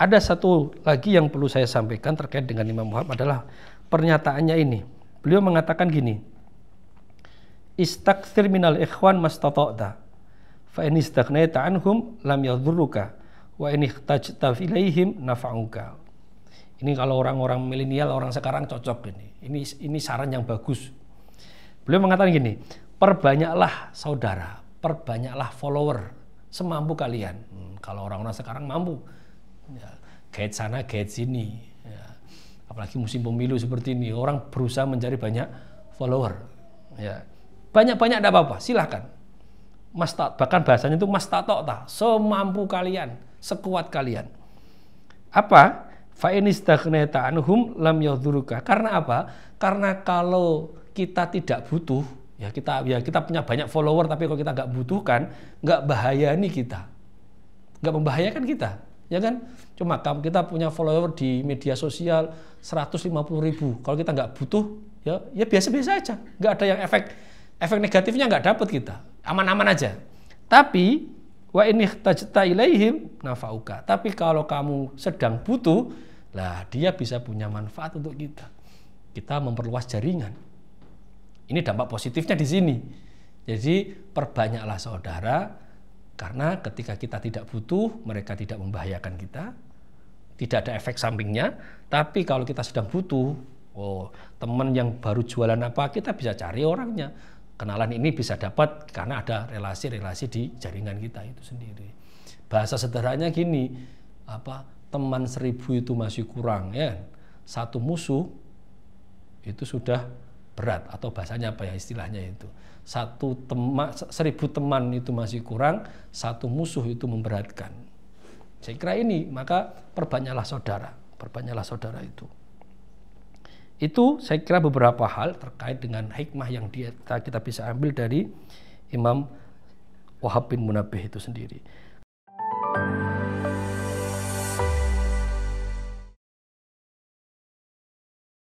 Ada satu lagi yang perlu saya sampaikan terkait dengan Imam Wahab adalah pernyataannya ini. Beliau mengatakan gini, Istakthir minal ikhwan mastata'ta, fa in istaghnaita anhum lam yadhurruka, wa in ihtajta ilaihim nafa'uka. Ini kalau orang-orang milenial, orang sekarang cocok ini. Ini ini saran yang bagus. Beliau mengatakan gini, perbanyaklah saudara, perbanyaklah follower semampu kalian. Hmm, kalau orang-orang sekarang mampu, ya, gait sana gait sini ya. apalagi musim pemilu seperti ini orang berusaha mencari banyak follower ya banyak banyak tidak apa apa silahkan mas ta, bahkan bahasanya itu mas tato ta semampu kalian sekuat kalian apa fainistagneta anhum lam yadhuruka karena apa karena kalau kita tidak butuh ya kita ya kita punya banyak follower tapi kalau kita nggak butuhkan nggak bahaya nih kita nggak membahayakan kita ya kan? Cuma kita punya follower di media sosial 150 ribu, kalau kita nggak butuh, ya ya biasa-biasa aja, nggak ada yang efek efek negatifnya nggak dapat kita, aman-aman aja. Tapi wa ini tajta ilaihim nafauka. Tapi kalau kamu sedang butuh, lah dia bisa punya manfaat untuk kita. Kita memperluas jaringan. Ini dampak positifnya di sini. Jadi perbanyaklah saudara, karena ketika kita tidak butuh, mereka tidak membahayakan kita, tidak ada efek sampingnya. Tapi kalau kita sedang butuh, oh, teman yang baru jualan apa, kita bisa cari orangnya. Kenalan ini bisa dapat karena ada relasi-relasi di jaringan kita itu sendiri. Bahasa sederhananya gini, apa teman seribu itu masih kurang ya. Satu musuh itu sudah berat atau bahasanya apa ya istilahnya itu satu tema, seribu teman itu masih kurang satu musuh itu memberatkan saya kira ini maka perbanyaklah saudara perbanyaklah saudara itu itu saya kira beberapa hal terkait dengan hikmah yang kita, kita bisa ambil dari Imam Wahab bin Munabih itu sendiri.